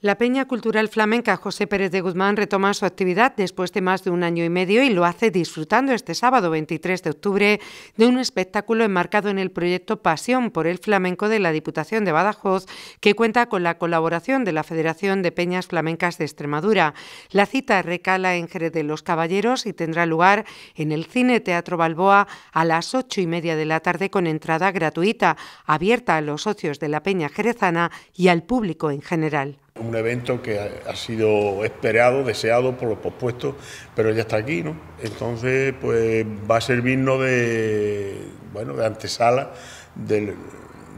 La Peña Cultural Flamenca José Pérez de Guzmán retoma su actividad después de más de un año y medio y lo hace disfrutando este sábado 23 de octubre de un espectáculo enmarcado en el proyecto Pasión por el Flamenco de la Diputación de Badajoz, que cuenta con la colaboración de la Federación de Peñas Flamencas de Extremadura. La cita recala en Jerez de los Caballeros y tendrá lugar en el Cine Teatro Balboa a las ocho y media de la tarde con entrada gratuita, abierta a los socios de la Peña Jerezana y al público en general. Un evento que ha sido esperado, deseado por los pospuestos, pero ya está aquí, ¿no? Entonces, pues va a servirnos de, bueno, de antesala del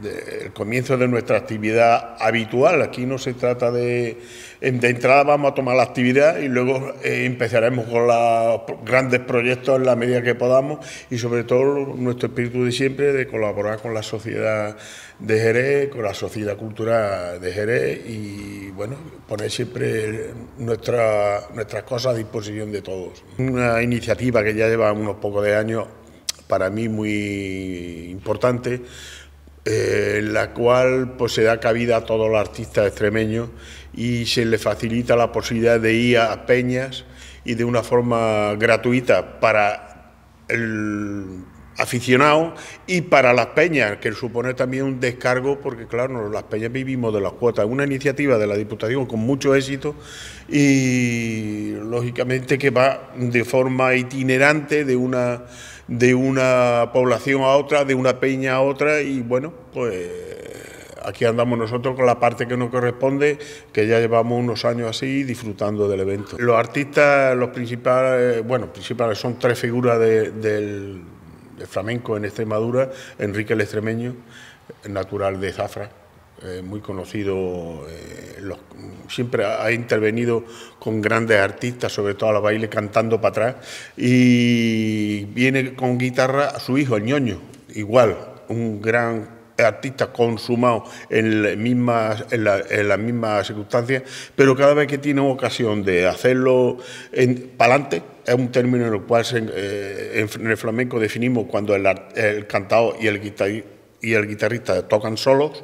el comienzo de nuestra actividad habitual. Aquí no se trata de... De entrada vamos a tomar la actividad y luego eh, empezaremos con los grandes proyectos en la medida que podamos y sobre todo nuestro espíritu de siempre de colaborar con la sociedad de Jerez, con la sociedad cultural de Jerez y bueno, poner siempre nuestra, nuestras cosas a disposición de todos. Una iniciativa que ya lleva unos pocos de años para mí muy importante en eh, la cual pues, se da cabida a todos los artistas extremeños y se le facilita la posibilidad de ir a peñas y de una forma gratuita para el aficionados y para las peñas, que supone también un descargo, porque claro, las peñas vivimos de las cuotas. Una iniciativa de la Diputación con mucho éxito y lógicamente que va de forma itinerante de una, de una población a otra, de una peña a otra y bueno, pues aquí andamos nosotros con la parte que nos corresponde, que ya llevamos unos años así disfrutando del evento. Los artistas, los principales, bueno, principales son tres figuras de, del ...el flamenco en Extremadura, Enrique el Extremeño, natural de Zafra, eh, muy conocido, eh, siempre ha intervenido con grandes artistas, sobre todo a los baile cantando para atrás, y viene con guitarra a su hijo, el ñoño, igual, un gran artistas consumados en las mismas circunstancias, pero cada vez que tiene ocasión de hacerlo para adelante, es un término en el cual eh, en el flamenco definimos cuando el, el cantado y el guitarrista y el guitarrista tocan solos,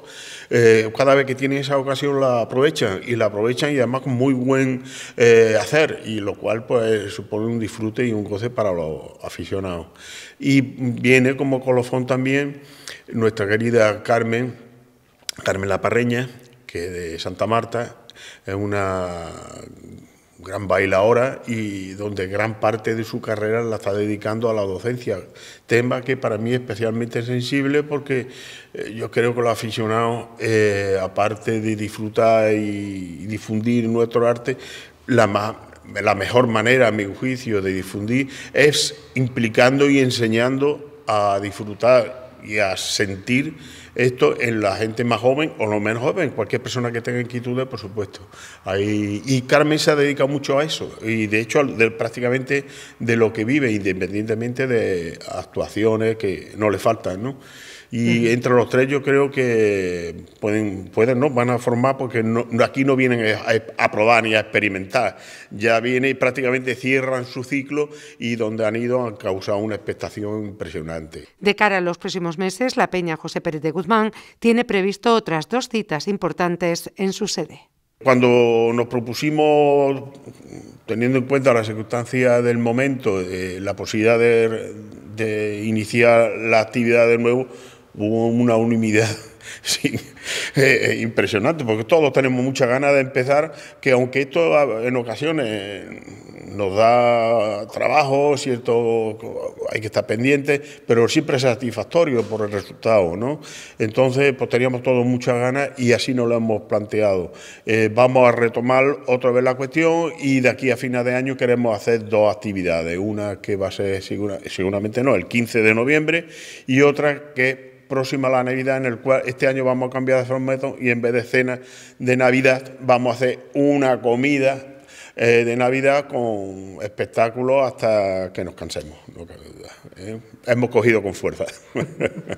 eh, cada vez que tienen esa ocasión la aprovechan y la aprovechan y además con muy buen eh, hacer, y lo cual pues supone un disfrute y un goce para los aficionados. Y viene como colofón también nuestra querida Carmen, Carmen La Parreña, que de Santa Marta es una ...un gran bailaora y donde gran parte de su carrera la está dedicando a la docencia. Tema que para mí es especialmente sensible porque eh, yo creo que los aficionados, eh, aparte de disfrutar y difundir nuestro arte, la, más, la mejor manera, a mi juicio, de difundir es implicando y enseñando a disfrutar y a sentir esto en la gente más joven o lo menos joven, cualquier persona que tenga inquietudes, por supuesto. Ahí, y Carmen se ha dedicado mucho a eso, y de hecho prácticamente de lo que vive, independientemente de actuaciones que no le faltan, ¿no? Y entre los tres yo creo que pueden, pueden, ¿no? Van a formar porque aquí no vienen a, probar ni a experimentar. Ya viene y prácticamente cierran su ciclo y donde han ido han causado una expectación impresionante. De cara a los próximos meses, la Peña José Pérez de Guzmán tiene previsto otras dos citas importantes en su sede. Cuando nos propusimos, teniendo en cuenta la circunstancia del momento, eh, la posibilidad de iniciar la actividad de nuevo, hubo una unanimidad eh, eh, impresionante, porque todos tenemos mucha ganas de empezar, que aunque esto en ocasiones nos da trabajo, cierto, hay que estar pendiente, pero siempre es satisfactorio por el resultado, ¿no? Entonces, pues teníamos todos muchas ganas y así nos lo hemos planteado. Eh, vamos a retomar otra vez la cuestión y de aquí a final de año queremos hacer dos actividades, una que va a ser seguramente no, el 15 de noviembre y otra que próxima a la Navidad, en el cual este año vamos a cambiar de formato y en vez de cena de Navidad vamos a hacer una comida eh, de Navidad con espectáculos hasta que nos cansemos. Eh, hemos cogido con fuerza.